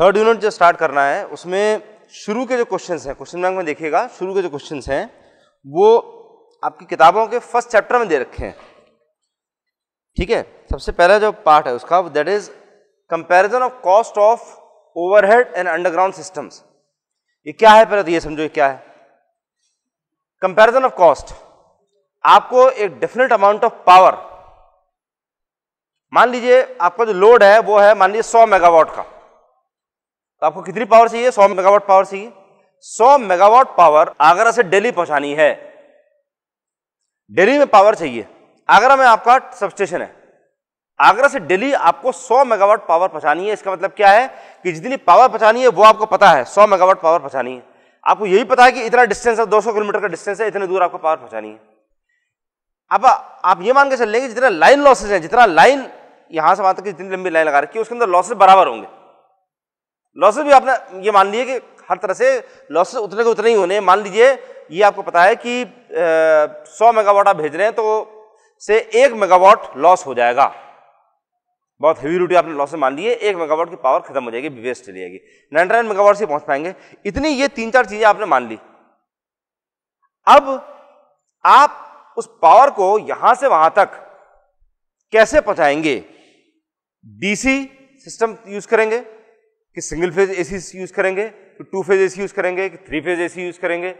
third unit जो start करना है उसमें शुरू के जो क्वेश्चंस हैं क्वेश्चन बैंक में देखिएगा शुरू के जो क्वेश्चंस हैं वो आपकी किताबों के फर्स्ट चैप्टर में दे रखे हैं ठीक है सबसे पहला जो पार्ट है उसका that is comparison of cost of overhead and underground systems ये क्या है पहले तो ये समझो ये क्या है कंपेरिजन ऑफ कॉस्ट आपको एक डेफिनेट अमाउंट ऑफ पावर मान लीजिए आपका जो लोड है वो है मान लीजिए सौ मेगावाट का तो आपको कितनी पावर चाहिए सौ मेगावाट पावर चाहिए सौ मेगावाट पावर आगरा से दिल्ली पहुंचानी है दिल्ली में पावर चाहिए आगरा में आपका सबस्टेशन है आगरा से दिल्ली आपको 100 मेगावाट पावर पहुंचानी है इसका मतलब क्या है कि जितनी पावर पहुंचानी है वो आपको पता है 100 मेगावाट पावर पहुंचानी है आपको यही पता है कि इतना डिस्टेंस है 200 किलोमीटर का डिस्टेंस है इतने दूर आपको पावर पहुंचानी है अब आप ये मान के चल लेंगे जितना लाइन लॉसेज है जितना लाइन यहां से वहां जितनी लंबी लाइन लगा रखी है उसके अंदर लॉसेज बराबर होंगे लॉसेज भी आपने ये मान लिए कि हर तरह से लॉसेज उतने के उतने ही होने मान लीजिए ये आपको पता है कि सौ मेगावाट आप भेज रहे हैं तो से एक मेगावाट लॉस हो जाएगा बहुत हैवी रूटी आपने लॉसेज मान लिए एक मेगावाट की पावर खत्म हो जाएगी वेस्ट चली जाएगी नाइनटी नाइन मेगावाट से पहुंच पाएंगे इतनी ये तीन चार चीजें आपने मान ली अब आप उस पावर को यहां से वहां तक कैसे पहुंचाएंगे डीसी सिस्टम यूज करेंगे कि सिंगल फेज एसी यूज तो करेंगे कि टू फेज एसी यूज करेंगे कि थ्री फेज एसी यूज करेंगे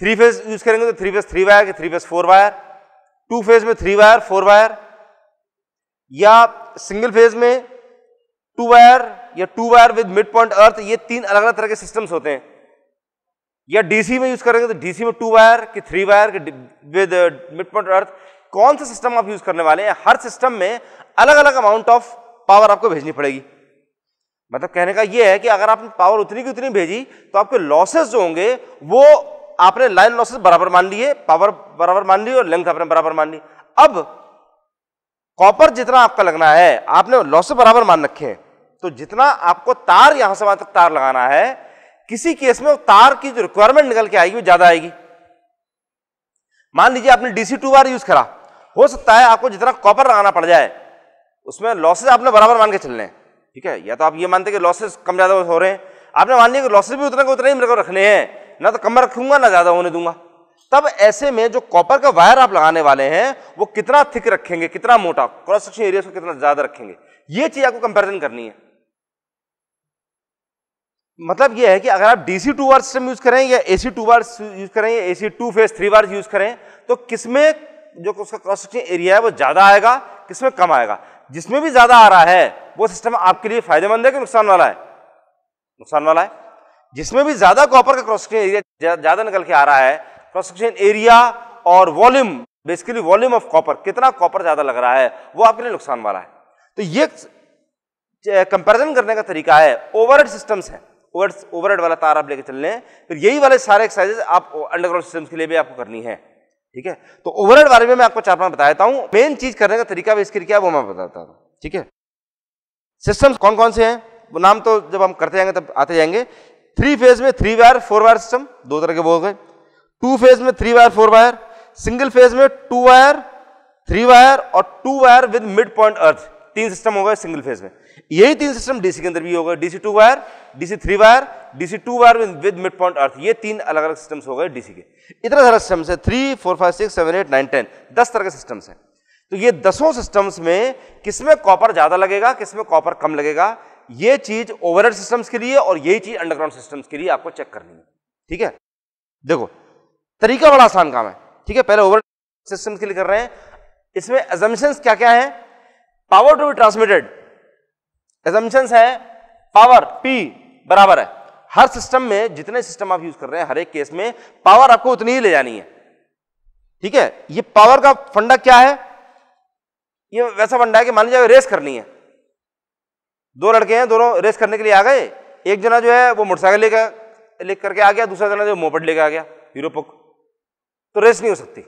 थ्री फेज यूज करेंगे तो थ्री फेज थ्री वायर कि three phase four wire two phase में थ्री वायर फोर वायर या सिंगल फेज में टू वायर या two wire with mid point earth ये तीन अलग अलग तरह के सिस्टम्स होते हैं या डीसी में यूज करेंगे तो डीसी में टू वायर कि थ्री वायर कि विद मिड पॉइंट अर्थ कौन सा सिस्टम आप यूज करने वाले हैं हर सिस्टम में अलग अलग अमाउंट ऑफ पावर आपको भेजनी पड़ेगी मतलब कहने का यह है कि अगर आपने पावर उतनी की उतनी भेजी तो आपके लॉसेस जो होंगे वो आपने लाइन लॉसेस बराबर मान लिए पावर बराबर मान ली और लेंथ आपने बराबर मान ली अब कॉपर जितना आपका लगना है आपने लॉसेस बराबर मान रखे हैं तो जितना आपको तार यहां से वहां तक तार लगाना है किसी केस में तार की जो रिक्वायरमेंट निकल के आएगी वो ज्यादा आएगी मान लीजिए आपने डीसी टू बार यूज करा हो सकता है आपको जितना कॉपर लगाना पड़ जाए उसमें लॉसेज आपने बराबर मान के चलने हैं ठीक है या तो आप ये मानते कि लॉसेस कम ज़्यादा हो रहे हैं आपने मान लिया कि लॉसेस भी उतना उतना ही मेरे को रखने हैं ना तो कम रखूंगा ना ज़्यादा होने दूंगा तब ऐसे में जो कॉपर का वायर आप लगाने वाले हैं वो कितना थिक रखेंगे कितना मोटा क्रॉस सेक्शन एरिया को कितना ज़्यादा रखेंगे ये चीज़ आपको कंपेरिजन करनी है मतलब ये है कि अगर आप DC two wire system use करें या एसी टू वार यूज करें या AC two phase three wire use करें तो किसमें जो उसका क्रॉस सेक्शन एरिया है वो ज़्यादा आएगा किसमें कम आएगा जिसमें भी ज़्यादा आ रहा है वो सिस्टम आपके लिए फायदेमंद है कि नुकसान वाला है नुकसान वाला है जिसमें भी ज़्यादा कॉपर का क्रॉस सेक्शन एरिया ज़्यादा निकल के आ रहा है क्रॉस सेक्शन एरिया और volume basically volume of copper कितना कॉपर ज़्यादा लग रहा है वो आपके लिए नुकसान वाला है तो ये कंपेरिजन करने का तरीका है ओवरहेड सिस्टम्स है ओवरहेड वाला तार आप लेकर चल रहे हैं फिर यही वाले सारे एक्सरसाइजेज आप अंडरग्राउंड सिस्टम्स के लिए भी आपको करनी है ठीक है तो ओवरऑल बारे में मैं आपको चार पांच बताता हूं मेन चीज करने का तरीका भी इसके क्या वो मैं बताता हूँ ठीक है सिस्टम कौन कौन से हैं वो नाम तो जब हम करते जाएंगे तब आते जाएंगे थ्री फेज में three wire four wire system दो तरह के वो हो गए टू फेज में three wire four wire single phase में टू वायर थ्री वायर और two wire with mid point earth तीन सिस्टम हो गए सिंगल फेज में यही तीन सिस्टम डीसी के अंदर भी होगा DC two wire DC three wire DC two wire with mid point earth ये तीन अलग अलग सिस्टम्स हो गए डीसी के इतना सारा सिस्टम है three four five six seven eight nine ten दस तरह के सिस्टम्स हैं तो ये दसों सिस्टम्स में किसमें कॉपर ज़्यादा लगेगा किसमें कॉपर कम लगेगा ये चीज़ ओवरहेड सिस्टम्स के लिए और यही चीज़ अंडरग्राउंड सिस्टम्स के लिए आपको चेक करनी है ठीक है देखो तरीका बड़ा आसान काम है ठीक है पहले ओवर सिस्टम के लिए कर रहे हैं इसमें एजम्पन्स क्या क्या है power to be transmitted assumptions है पावर पी बराबर है हर सिस्टम में जितने सिस्टम आप यूज कर रहे हैं हर एक केस में पावर आपको उतनी ही ले जानी है ठीक है ये पावर का फंडा क्या है ये वैसा फंडा है कि मान लीजिए रेस करनी है दो लड़के हैं दोनों रेस करने के लिए आ गए एक जना जो है वो मोटरसाइकिल लेकर लेकर के आ गया दूसरा जना जो मोपट लेकर आ गया हीरो तो रेस नहीं हो सकती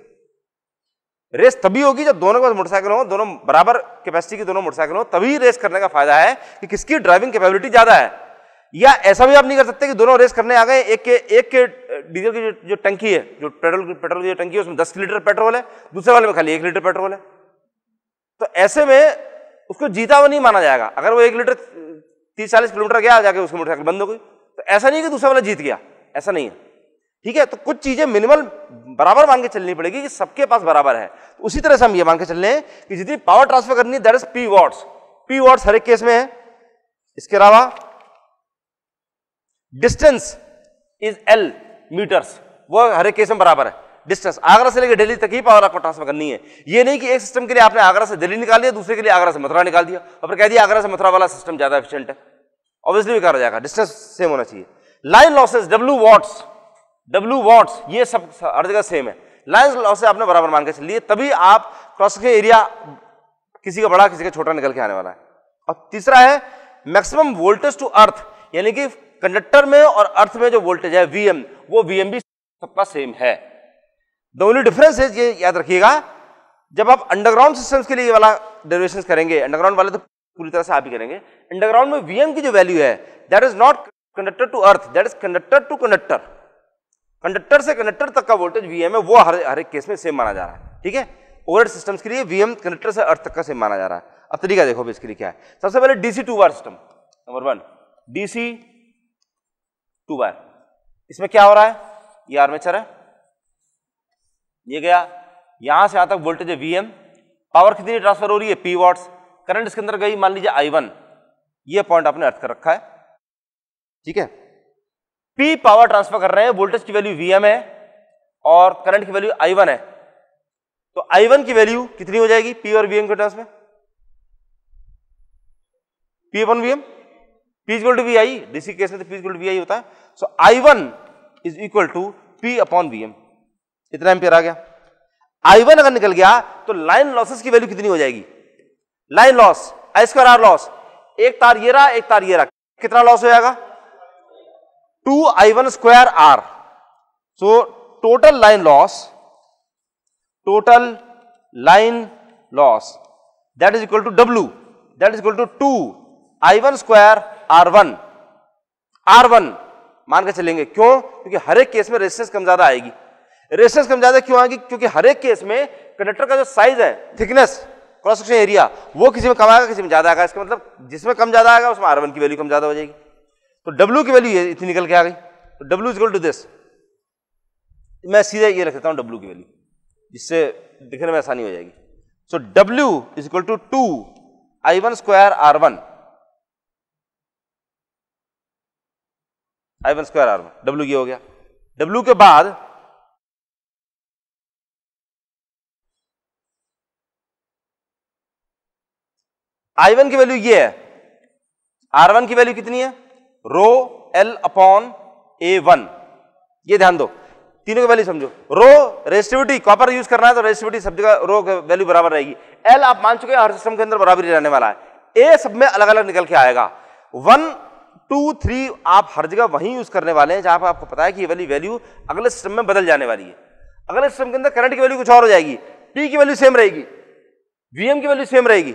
रेस तभी होगी जब दोनों के पास मोटरसाइकिल हो दोनों बराबर कैपेसिटी की दोनों मोटरसाइकिल हो तभी रेस करने का फायदा है कि किसकी ड्राइविंग कैपेबिलिटी ज्यादा है या ऐसा भी आप नहीं कर सकते कि दोनों रेस करने आ गए एक के एक के डीजल की जो, जो टंकी है जो पेट्रोल की पेट्रोल की जो टंकी है उसमें दस लीटर पेट्रोल है दूसरे वाले में खाली एक लीटर पेट्रोल है तो ऐसे में उसको जीता हुआ नहीं माना जाएगा अगर वो एक लीटर तीस चालीस किलोमीटर गया जाके उसकी मोटरसाइकिल बंद हो गई तो ऐसा नहीं कि दूसरा वाला जीत गया ऐसा नहीं है ठीक है तो कुछ चीजें मिनिमल बराबर मान के चलनी पड़ेगी कि सबके पास बराबर है तो उसी तरह से हम ये मान के चल रहे हैं कि जितनी पावर ट्रांसफर करनी है that is P watts P watts हर एक केस में है इसके अलावा डिस्टेंस इज एल मीटर्स वो हर एक केस में बराबर है डिस्टेंस आगरा से लेकर दिल्ली तक ही पावर आपको ट्रांसफर करनी है ये नहीं कि एक सिस्टम के लिए आपने आगरा से दिल्ली निकाल दिया दूसरे के लिए आगरा से मथुरा निकाल दिया और फिर कह दिया आगरा से मथुरा वाला सिस्टम ज्यादा एफिशियंट है ऑब्वियसली भी कहा जाएगा डिस्टेंस सेम होना चाहिए line losses W watts W watts ये सब हर जगह सेम है लाइन्स लॉ से आपने बराबर मान के चलिए तभी आप क्रॉस के एरिया किसी का बड़ा किसी का छोटा निकल के आने वाला है और तीसरा है मैक्सिमम वोल्टेज टू अर्थ यानी कि कंडक्टर में और अर्थ में जो वोल्टेज है वीएम वो वीएम भी सबका सेम है द ओनली डिफरेंस इज ये याद रखिएगा जब आप अंडरग्राउंड सिस्टम्स के लिए ये वाला डेरिवेशन करेंगे अंडरग्राउंड वाले तो पूरी तरह से आप ही करेंगे अंडरग्राउंड में वीएम की जो वैल्यू है that is not conductor to earth that is conductor to conductor conductor से कंडक्टर तक का वोल्टेज वीएम है वो हर हर एक केस में सेम माना जा रहा है ठीक है ओवर सिस्टम्स के लिए वीएम कंडक्टर से अर्थ तक का सेम माना जा रहा है अब तरीका देखो इसके लिए क्या है सबसे पहले डीसी टू बार system number one DC two wire इसमें क्या हो रहा है ये आर्मेचर है ये गया यहां से यहां तक वोल्टेज है वीएम पावर कितनी ट्रांसफर हो रही है पी वॉट्स करंट इसके अंदर गई मान लीजिए आई वन ये पॉइंट आपने अर्थ कर रखा है ठीक है पी पावर ट्रांसफर कर रहे हैं वोल्टेज की वैल्यू वीएम है और करंट की वैल्यू आई वन है तो आई वन की वैल्यू कितनी हो जाएगी पी और वीएम के टर्म्स में P upon M P equal to V I DC case में तो P equal to V I होता है so I one is equal to P upon VM इतना एम्पियर आ गया आई वन अगर निकल गया तो लाइन लॉसेस की वैल्यू कितनी हो जाएगी line loss I square R loss एक तार ये रहा एक तार ये रहा कितना लॉस हो जाएगा two I one R so total line loss total line loss that is equal to W that is equal to two I one square R one R one मान के चलेंगे क्यों क्योंकि हर एक केस में रेसिस्टेंस कम ज्यादा आएगी रेसिस्टेंस कम ज्यादा क्यों आएगी क्योंकि हर एक केस में कंडक्टर का जो साइज है थिकनेस क्रॉस सेक्शन एरिया वो किसी में कम आएगा किसी में ज्यादा आएगा इसका मतलब जिसमें कम ज्यादा आएगा उसमें आर वन की वैल्यू कम ज्यादा हो जाएगी तो W की वैल्यू ये इतनी निकल के आ गई तो W इजकल टू दिस मैं सीधे ये रख देता हूँ W की वैल्यू जिससे दिखने में आसानी हो जाएगी so W is equal to two I one square R one I one square R one W ये हो गया डब्ल्यू के बाद आई वन की वैल्यू ये है आर वन की वैल्यू कितनी है rho L upon A one ये ध्यान दो तीनों की वैल्यू समझो रो रेस्टिविटी कॉपर यूज करना है तो रेस्टिविटी सब जगह रो की वैल्यू बराबर रहेगी एल आप मान चुके हैं हर सिस्टम के अंदर बराबर ही रहने वाला है ए सब में अलग अलग निकल के आएगा वन टू थ्री आप हर जगह वहीं यूज करने वाले हैं जहां पर आपको पता है कि ये वाली वैल्यू अगले सिस्टम में बदल जाने वाली है अगले सिस्टम के अंदर करंट की वैल्यू कुछ और हो जाएगी पी की वैल्यू सेम रहेगी वीएम की वैल्यू सेम रहेगी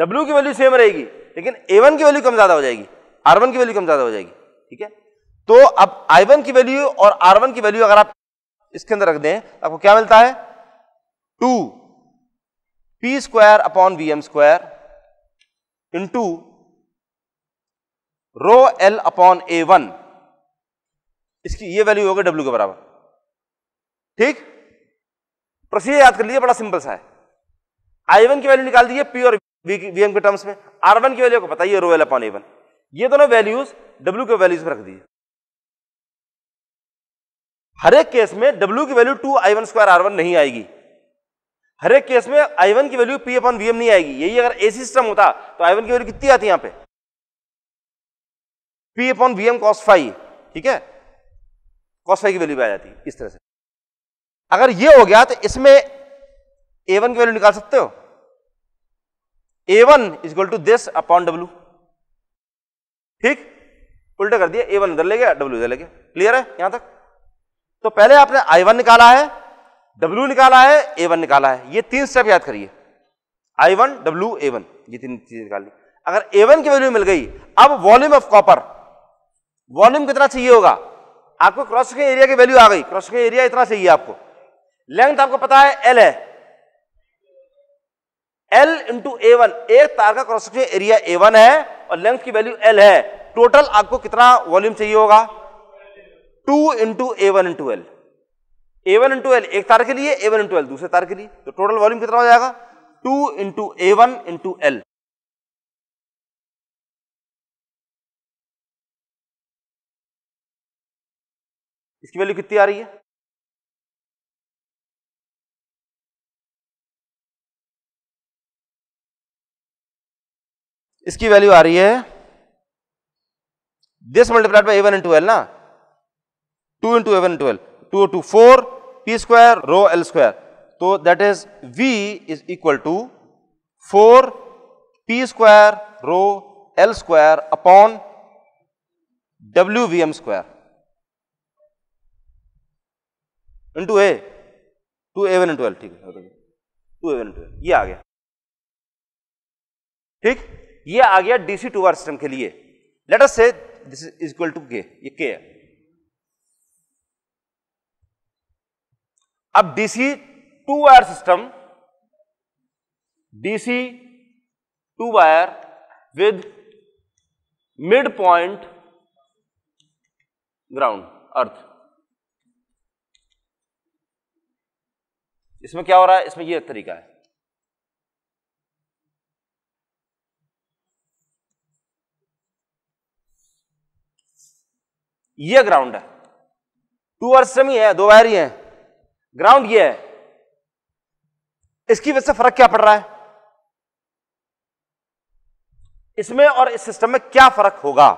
डब्ल्यू की वैल्यू सेम रहेगी लेकिन ए की वैल्यू कम ज्यादा हो जाएगी आर वन की वैल्यू कम ज्यादा हो जाएगी ठीक है तो अब आई वन की वैल्यू और आर वन की वैल्यू अगर आप इसके अंदर रख दें आपको क्या मिलता है two P square upon V M square two rho L upon A one इसकी ये वैल्यू होगी डब्ल्यू के बराबर ठीक प्रोसीजर याद कर लीजिए बड़ा सिंपल सा है आई वन की वैल्यू निकाल दीजिए पी और वी एम के टर्म्स में आर वन की वैल्यू को बताइए rho L upon A one ये दोनों वैल्यूज डब्ल्यू के वैल्यूज पर रख दिए हर एक केस में डब्ल्यू की value two I one square R one नहीं आएगी हर एक केस में आई वन की वैल्यू पी अपन वीएम नहीं आएगी यही अगर ए सिस्टम होता तो आई वन की वैल्यू कितनी आती यहां पे P upon VM cos five ठीक है कॉस फाइव की वैल्यू भी आ जाती इस तरह से अगर ये हो गया तो इसमें ए वन की वैल्यू निकाल सकते हो A one is equal to this upon W ठीक उल्टा कर दिया ए वन उधर ले गया डब्ल्यू उधर ले गया क्लियर है यहां तक तो पहले आपने आई वन निकाला है डब्ल्यू निकाला है ए वन निकाला है ये तीन स्टेप याद करिए I one W A one ये तीन चीजें ली अगर ए वन की वैल्यू मिल गई अब वॉल्यूम ऑफ कॉपर वॉल्यूम कितना चाहिए होगा आपको क्रॉस एरिया की वैल्यू आ गई क्रॉस एरिया इतना चाहिए आपको लेंथ आपको पता है एल है एल इंटू ए वन एक तार का cross section area A one है और लेंथ की वैल्यू एल है टोटल आपको कितना वॉल्यूम चाहिए होगा two into A one into L A one into L एक तार के लिए ए वन इंटू एल दूसरे तार के लिए तो टोटल वॉल्यूम कितना हो जाएगा two into A one into L इसकी वैल्यू कितनी आ रही है इसकी वैल्यू आ रही है this multiplied by A one one and ना two into A one one two two four P square rho L square तो that is V is equal to four P square rho L square upon W V M square into A two A one one into L ठीक है two A one one into L ये आ गया ठीक ये आ गया डीसी टू वायर सिस्टम के लिए लेट अस से दिस इज इक्वल टू के ये के है अब DC two wire system DC two wire with mid point ground earth इसमें क्या हो रहा है इसमें यह तरीका है ये ग्राउंड है टू अर्थ सेम ही है दो वायर ही है ग्राउंड ये है इसकी वजह से फर्क क्या पड़ रहा है इसमें और इस सिस्टम में क्या फर्क होगा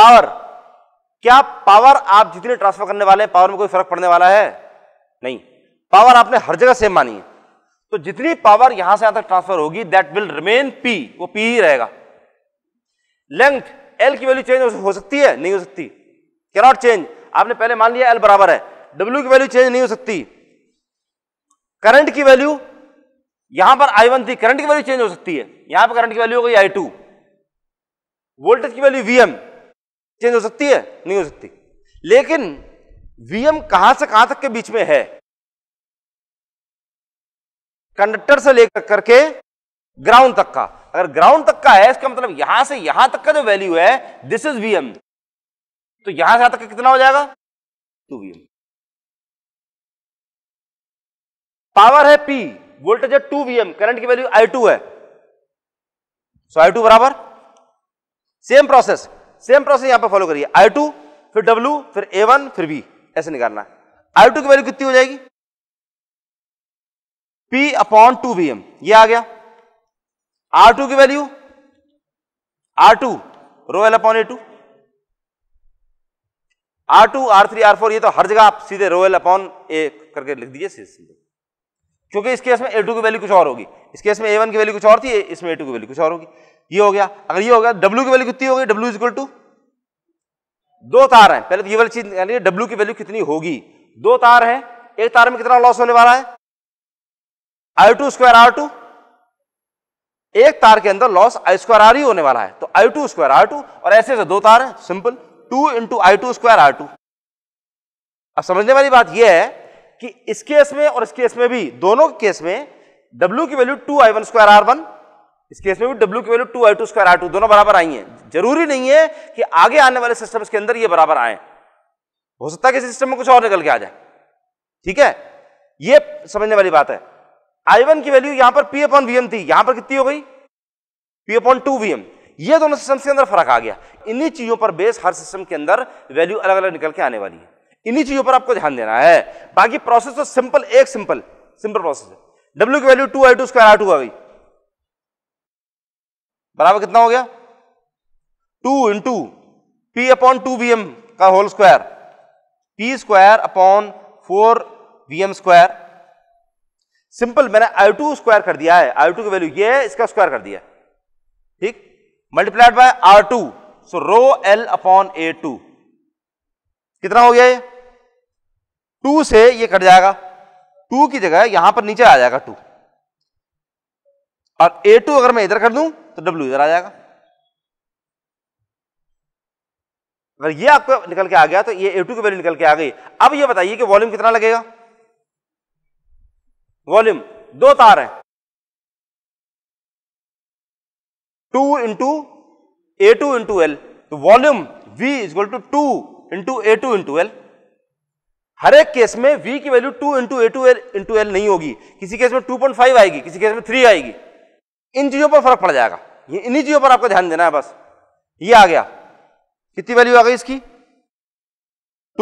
पावर क्या पावर आप जितने ट्रांसफर करने वाले हैं पावर में कोई फर्क पड़ने वाला है नहीं पावर आपने हर जगह सेम मानी है तो जितनी पावर यहां से यहां तक ट्रांसफर होगी दैट विल रिमेन पी वो पी ही रहेगा लेंथ एल की वैल्यू चेंज हो सकती है नहीं हो सकती कैनॉट चेंज आपने पहले मान लिया एल बराबर है डब्ल्यू की वैल्यू चेंज नहीं हो सकती करंट की वैल्यू यहां पर आई वन थी करंट की वैल्यू चेंज हो सकती है यहां पर करंट की वैल्यू हो गई आई टू वोल्टेज की वैल्यू वीएम चेंज हो सकती है नहीं हो सकती लेकिन वीएम कहां से कहां तक के बीच में है कंडक्टर से लेकर करके ग्राउंड तक का अगर ग्राउंड तक का है इसका मतलब यहां से यहां तक का जो वैल्यू है दिस इज वीएम तो यहां से यहां तक का कितना हो जाएगा टू वीएम पावर है पी वोल्टेज है टू वीएम करंट की वैल्यू आई टू है सो आई टू बराबर सेम प्रोसेस सेम प्रोसेस यहां पर फॉलो करिए आई टू फिर डब्ल्यू फिर ए वन फिर बी ऐसे निकालना आई टू की वैल्यू कितनी हो जाएगी P upon two V M यह आ गया आर टू की value R two rho L upon A two R two R three R four ये तो हर जगह आप सीधे रो एल अपॉन ए करके लिख दीजिए सीधे सीधे क्योंकि इस केस में ए टू की वैल्यू कुछ और होगी इस केस में ए वन की वैल्यू कुछ और थी इसमें ए टू की वैल्यू कुछ और होगी ये हो गया अगर ये हो गया डब्ल्यू की वैल्यू कितनी होगी डब्ल्यू इक्वल टू दो तार हैं पहले तो ये वाली चीज यानी डब्ल्यू की वैल्यू कितनी होगी दो तार है एक तार में कितना लॉस होने वाला है I two square R two एक तार के अंदर लॉस आई स्क्वायर आर ही होने वाला है तो I two square R two और ऐसे ऐसे दो तार है simple two into I two square R two अब समझने वाली बात यह है कि इस केस में और इस केस में भी दोनों केस में डब्ल्यू की value two I one square R one इस केस में भी डब्ल्यू की value two I two square R two दोनों बराबर आई हैं जरूरी नहीं है कि आगे आने वाले सिस्टम के अंदर ये बराबर आए हो सकता है कि सिस्टम में कुछ और निकल के आ जाए ठीक है ये समझने वाली बात है आई वन की वैल्यू यहां पर पी अपॉन वीएम थी यहां पर कितनी हो गई पी अपॉन टू वीएम ये दोनों सिस्टम के अंदर फर्क आ गया इन्हीं चीजों पर बेस हर सिस्टम के अंदर वैल्यू अलग अलग निकल के आने वाली है इन्हीं चीजों पर आपको ध्यान देना है बाकी प्रोसेस तो सिंपल एक सिंपल सिंपल प्रोसेस है डब्ल्यू की value two I two square R two आ गई बराबर कितना हो गया two into P upon two V M का whole square P square upon four V M square simple मैंने आई टू स्क्वायर कर दिया है आई टू की वैल्यू ये है इसका स्क्वायर कर दिया ठीक multiplied by R two so rho L upon A two कितना हो गया ये टू से ये कट जाएगा टू की जगह यहां पर नीचे आ जाएगा टू और ए टू अगर मैं इधर कर दूं तो डब्ल्यू इधर आ जाएगा अगर ये आपको निकल के आ गया तो ये ए टू की वैल्यू निकल के आ गई अब ये बताइए कि वॉल्यूम कितना लगेगा वॉल्यूम दो तार हैं two into A two into L तो volume v is equal two two into A two into L हर एक केस में v की value two into A two L into L नहीं होगी किसी केस में टू पॉइंट फाइव आएगी किसी केस में थ्री आएगी इन चीजों पर फर्क पड़ जाएगा ये इन्हीं चीजों पर आपको ध्यान देना है बस ये आ गया कितनी वैल्यू आ गई इसकी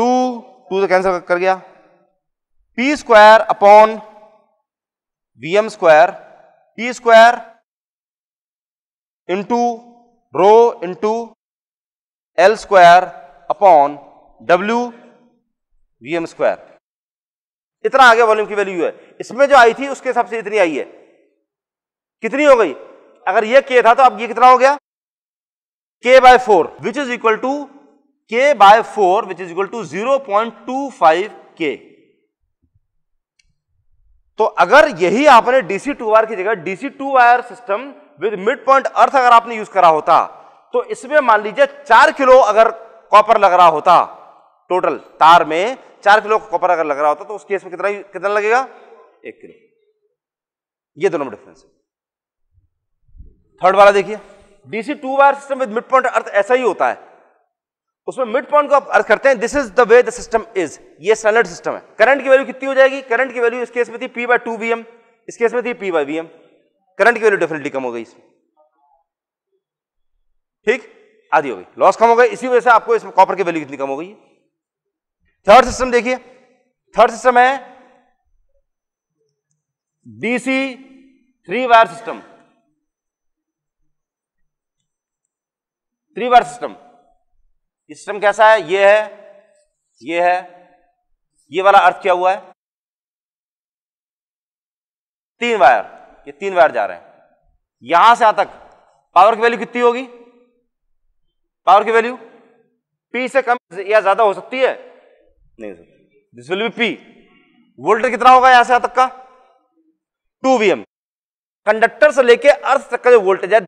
टू टू से कैंसिल कर गया P square upon V M square P square into rho into L square upon W V M square इतना आगे वॉल्यूम की वैल्यू है इसमें जो आई थी उसके हिसाब से इतनी आई है कितनी हो गई अगर ये के था तो अब ये कितना हो गया K by four which is equal to K by four which is equal to zero point two five K तो अगर यही आपने डीसी टू वायर की जगह DC two wire system with mid point earth अगर आपने यूज करा होता तो इसमें मान लीजिए चार किलो अगर कॉपर लग रहा होता टोटल तार में चार किलो कॉपर अगर लग रहा होता तो उस केस में कितना कितना लगेगा एक किलो ये दोनों में डिफरेंस है थर्ड वाला देखिए DC two wire system with mid point earth ऐसा ही होता है उसमें मिड पॉइंट को आप अर्थ करते हैं this is the way the system is ये स्टैंडर्ड सिस्टम है करंट की वैल्यू कितनी हो जाएगी करंट की वैल्यू इस केस में थी P by two V M इस केस में थी P by V M current की वैल्यू डेफिनेटली कम हो गई इसमें ठीक आधी हो गई लॉस कम हो गई इसी वजह से आपको इसमें कॉपर की वैल्यू कितनी कम हो गई थर्ड सिस्टम देखिए थर्ड सिस्टम है DC three wire system three wire system system कैसा है ये है ये है ये वाला अर्थ क्या हुआ है तीन वायर ये तीन वायर जा रहे हैं यहां से यहां तक पावर की वैल्यू कितनी होगी पावर की वैल्यू पी से कम या ज्यादा हो सकती है नहीं सकती this will be P voltage कितना होगा यहां से यहां तक का टू वीएम कंडक्टर से लेके अर्थ तक का जो वोल्टेज है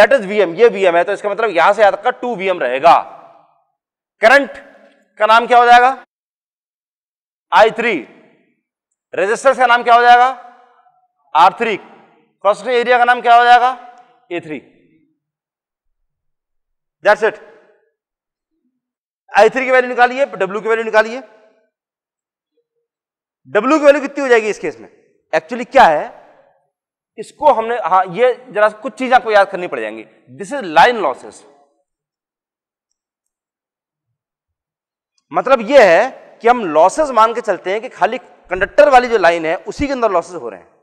दैट इज वीएम ये वीएम है तो इसका मतलब यहां से यहां तक का टू वीएम रहेगा करंट का नाम क्या हो जाएगा आई थ्री रेजिस्टेंस का नाम क्या हो जाएगा आर थ्री क्रॉस एरिया का नाम क्या हो जाएगा A three that's it I three की वैल्यू निकालिए डब्ल्यू की वैल्यू निकालिए डब्ल्यू की वैल्यू कितनी हो जाएगी इस केस में एक्चुअली क्या है इसको हमने हाँ ये जरा कुछ चीजें आपको याद करनी पड़ जाएंगी दिस इज लाइन लॉसेस मतलब यह है कि हम लॉसेस मान के चलते हैं कि खाली कंडक्टर वाली जो लाइन है उसी के अंदर लॉसेस हो रहे हैं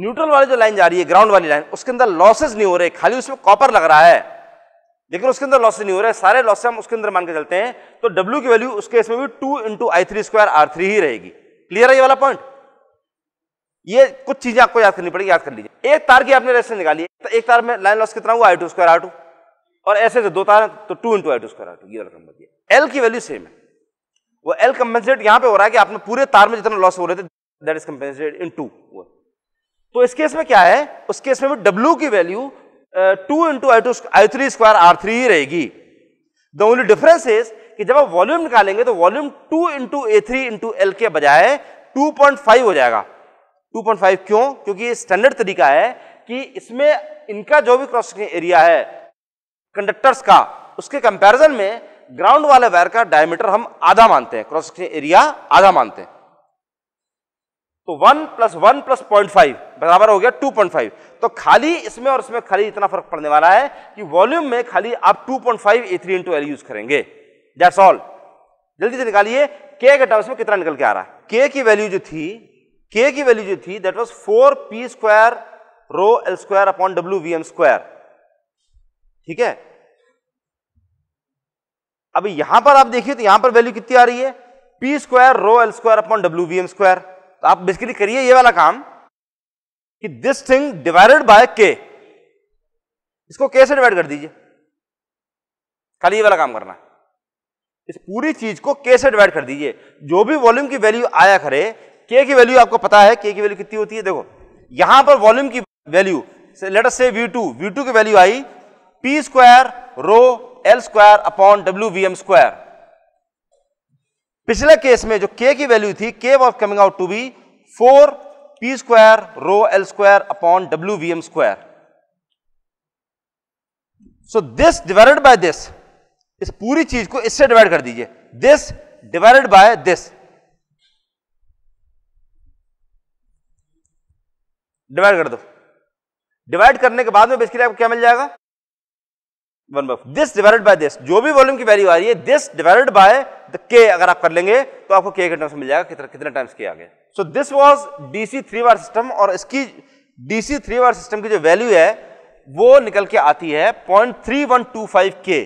न्यूट्रल वाली जो लाइन जा रही है ग्राउंड वाली लाइन उसके अंदर लॉसेस नहीं हो रहे खाली उसमें कॉपर लग रहा है लेकिन उसके अंदर लॉसेस नहीं हो रहे सारे लॉसेस हम उसके अंदर मान के चलते हैं तो डब्ल्यू की वैल्यू उसके इसमें भी two into I three square R three ही रहेगी क्लियर है ये वाला पॉइंट ये कुछ चीजें आपको याद करनी पड़ेगी याद कर लीजिए एक तार की आपने रेस्ट निकाली तो एक तार में लाइन लॉस कितना हुआ I two square R two और ऐसे से दो तार हैं तो two into eight two square ये रकम बच गया एल की वैल्यू सेम है वो एल कम्पेंसेट यहाँ पे हो रहा है कि आपने पूरे तार में जितना लॉस हो रहे थे that is compensated into वो तो इस केस में क्या है उस केस में भी डब्ल्यू की value two into I two I three square R three ही रहेगी द ओनली डिफरेंस इज कि जब आप वॉल्यूम निकालेंगे तो volume two into A three into L के बजाय टू पॉइंट फाइव हो जाएगा टू पॉइंट फाइव क्यों क्योंकि ये स्टैंडर्ड तरीका है कि इसमें इनका जो भी क्रॉस सेक्शन एरिया है कंडक्टर्स का उसके कंपैरिजन में ग्राउंड वाले वायर का डायमीटर हम आधा मानते हैं क्रॉस सेक्शन एरिया आधा मानते हैं तो one plus one plus point five बराबर हो गया टू पॉइंट फाइव तो खाली इसमें और इसमें खाली इतना फर्क पड़ने वाला है कि वॉल्यूम में खाली आप two point five A three into L use करेंगे दैट्स ऑल जल्दी से निकालिए के के टर्म्स में कितना निकल के आ रहा है के की वैल्यू जो थी के की वैल्यू जो थी that was four P square rho L square upon W V M square ठीक है अभी यहां पर आप देखिए तो यहां पर वैल्यू कितनी आ रही है P square rho L square upon W V M square तो आप बेसिकली करिए ये वाला काम कि दिस थिंग डिवाइडेड बाय के इसको के से डिवाइड कर दीजिए खाली ये वाला काम करना इस पूरी चीज को के से डिवाइड कर दीजिए जो भी वॉल्यूम की वैल्यू आया करे के की वैल्यू आपको पता है के की वैल्यू कितनी होती है देखो यहां पर वॉल्यूम की वैल्यू लेटर से वी टू वी टू की value I P square rho L square upon W V M square पिछले केस में जो के की वैल्यू थी के was coming out to be four P square rho L square upon W V M square so this divided by this इस पूरी चीज को इससे डिवाइड कर दीजिए this divided by this divide कर दो डिवाइड करने के बाद में बेसिकली आपको क्या मिल जाएगा one by this divided by this जो भी वॉल्यूम की वैल्यू आ रही है दिस डिवाइडेड बाय द के अगर आप कर लेंगे तो आपको के के टर्म्स मिल जाएगा कितना कितने टाइम्स के आगे so this was DC three bar system और इसकी डीसी थ्री बार सिस्टम की जो वैल्यू है वो निकल के आती है point three one two five K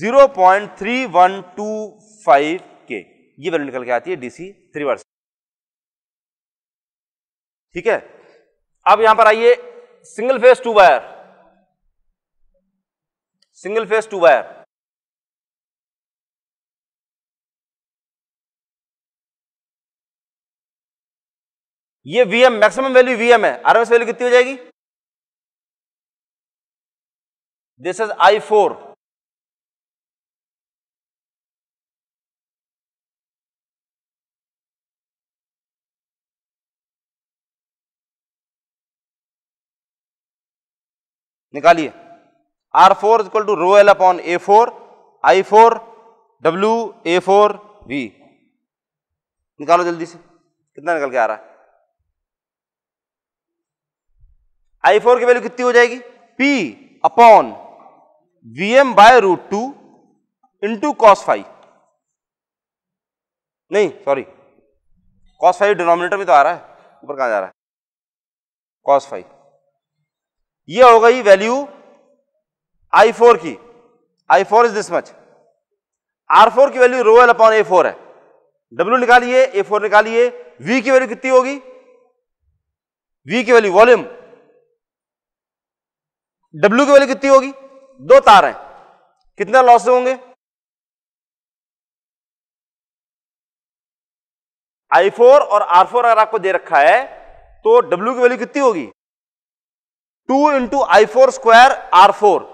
zero point three one two five K ये वैल्यू निकल के आती है डीसी थ्री बार ठीक है अब यहां पर आइए single phase two wire single phase two wire ये वीएम मैक्सिमम वैल्यू वीएम है आरएमएस वैल्यू कितनी हो जाएगी दिस इज आई फोर निकालिए R four is equal to rho L upon A four I four W A four V निकालो जल्दी से कितना निकल के आ रहा है आई फोर की वैल्यू कितनी हो जाएगी P upon V M by root two into cos five नहीं सॉरी कॉस फाइव डिनोमिनेटर में तो आ रहा है ऊपर कहां जा रहा है कॉस फाइव ये हो गई वैल्यू I4 फोर की I four is this much R four की value rho upon A four है डब्ल्यू निकालिए ए फोर निकालिए वी की वैल्यू कितनी होगी वी की वैल्यू वॉल्यूम डब्ल्यू की वैल्यू कितनी होगी दो तार हैं कितने लॉस होंगे आई फोर और आर फोर अगर आपको दे रखा है तो डब्ल्यू की वैल्यू कितनी होगी two into I four square R four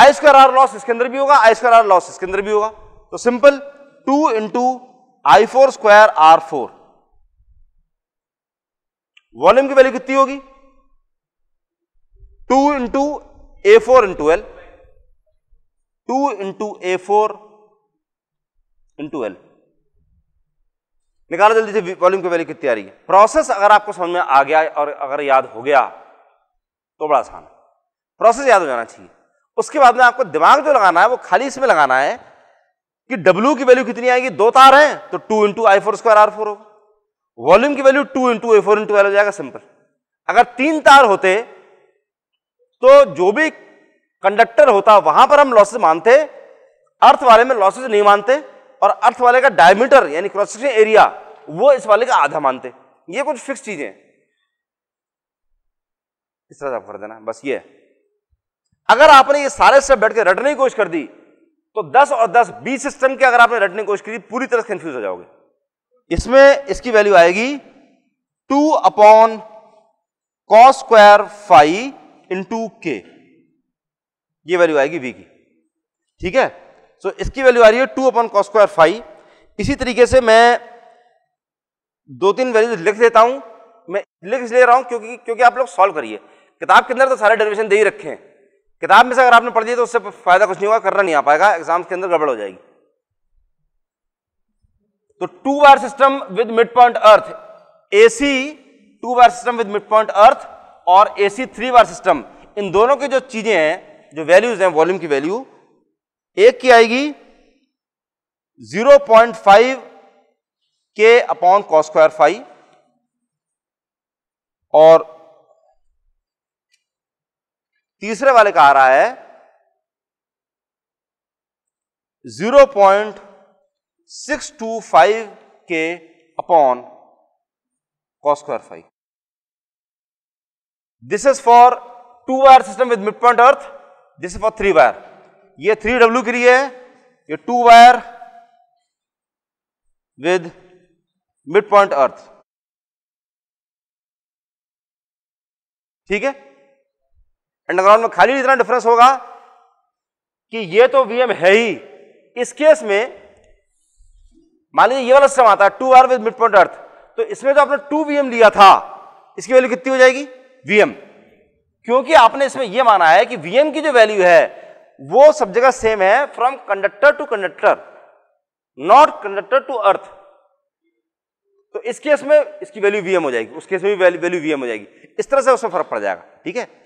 I square R loss इसके अंदर भी होगा आई स्क्वायर आर लॉस इसके अंदर भी होगा तो simple two into I four square R four volume की वैल्यू कितनी होगी two into A four into L two into A four into L निकालो जल्दी से वॉल्यूम की वैल्यू कितनी आ रही है प्रोसेस अगर आपको समझ में आ गया और अगर याद हो गया तो बड़ा आसान है प्रोसेस याद हो जाना चाहिए उसके बाद में आपको दिमाग जो लगाना है वो खाली इसमें लगाना है कि डब्ल्यू की वैल्यू कितनी आएगी दो तार हैं तो two into I four square R four होगा वॉल्यूम की value two into A four into L हो जाएगा सिंपल अगर तीन तार होते तो जो भी कंडक्टर होता वहां पर हम लॉसेज मानते अर्थ वाले में लॉसेज नहीं मानते और अर्थ वाले का डायमीटर यानी क्रॉस सेक्शन एरिया वो इस वाले का आधा मानते ये कुछ फिक्स चीजें इस तरह से आप कर देना बस ये है अगर आपने ये सारे स्टेप बैठ के रटने की कोशिश कर दी तो 10 और 10 बीस सिस्टम के अगर आपने रटने की कोशिश की पूरी तरह से कंफ्यूज हो जाओगे इसमें इसकी वैल्यू आएगी two upon cos square five into K ये वैल्यू आएगी वी की ठीक है सो so, इसकी वैल्यू आ रही है two upon cos square five इसी तरीके से मैं दो तीन वैल्यू लिख देता हूं मैं लिख ले रहा हूं क्योंकि क्योंकि आप लोग सॉल्व करिए किताब के अंदर तो सारे डेरिवेशन दे ही रखे हैं किताब में से अगर आपने पढ़ दिया तो उससे फायदा कुछ नहीं होगा करना नहीं आ पाएगा एग्जाम के अंदर गड़बड़ हो जाएगी तो two bar system with mid point earth AC two bar system with mid point earth और एसी थ्री बार सिस्टम इन दोनों की जो चीजें हैं जो वैल्यूज हैं वॉल्यूम की वैल्यू एक की आएगी 0.5 के अपॉन कॉस स्क्वायर फाइव और तीसरे वाले का आ रहा है 0.625 K upon cos square five this is for two wire system with mid point earth this is for three wire ये थ्री डब्ल्यू के लिए ये two wire with mid point earth ठीक है अंडरग्राउंड में खाली इतना डिफरेंस होगा कि ये तो वीएम है ही इस केस में मान लीजिए ये वाला सिस्टम आता है two R with mid point earth तो इसमें जो आपने टू वीएम लिया था इसकी वैल्यू कितनी हो जाएगी वीएम क्योंकि आपने इसमें यह माना है कि वीएम की जो वैल्यू है वो सब जगह सेम है from conductor to conductor not conductor to earth तो इस केस में इसकी वैल्यू वीएम हो जाएगी उस केस में भी वैल्यू वीएम हो जाएगी इस तरह से उसमें फर्क पड़ जाएगा ठीक है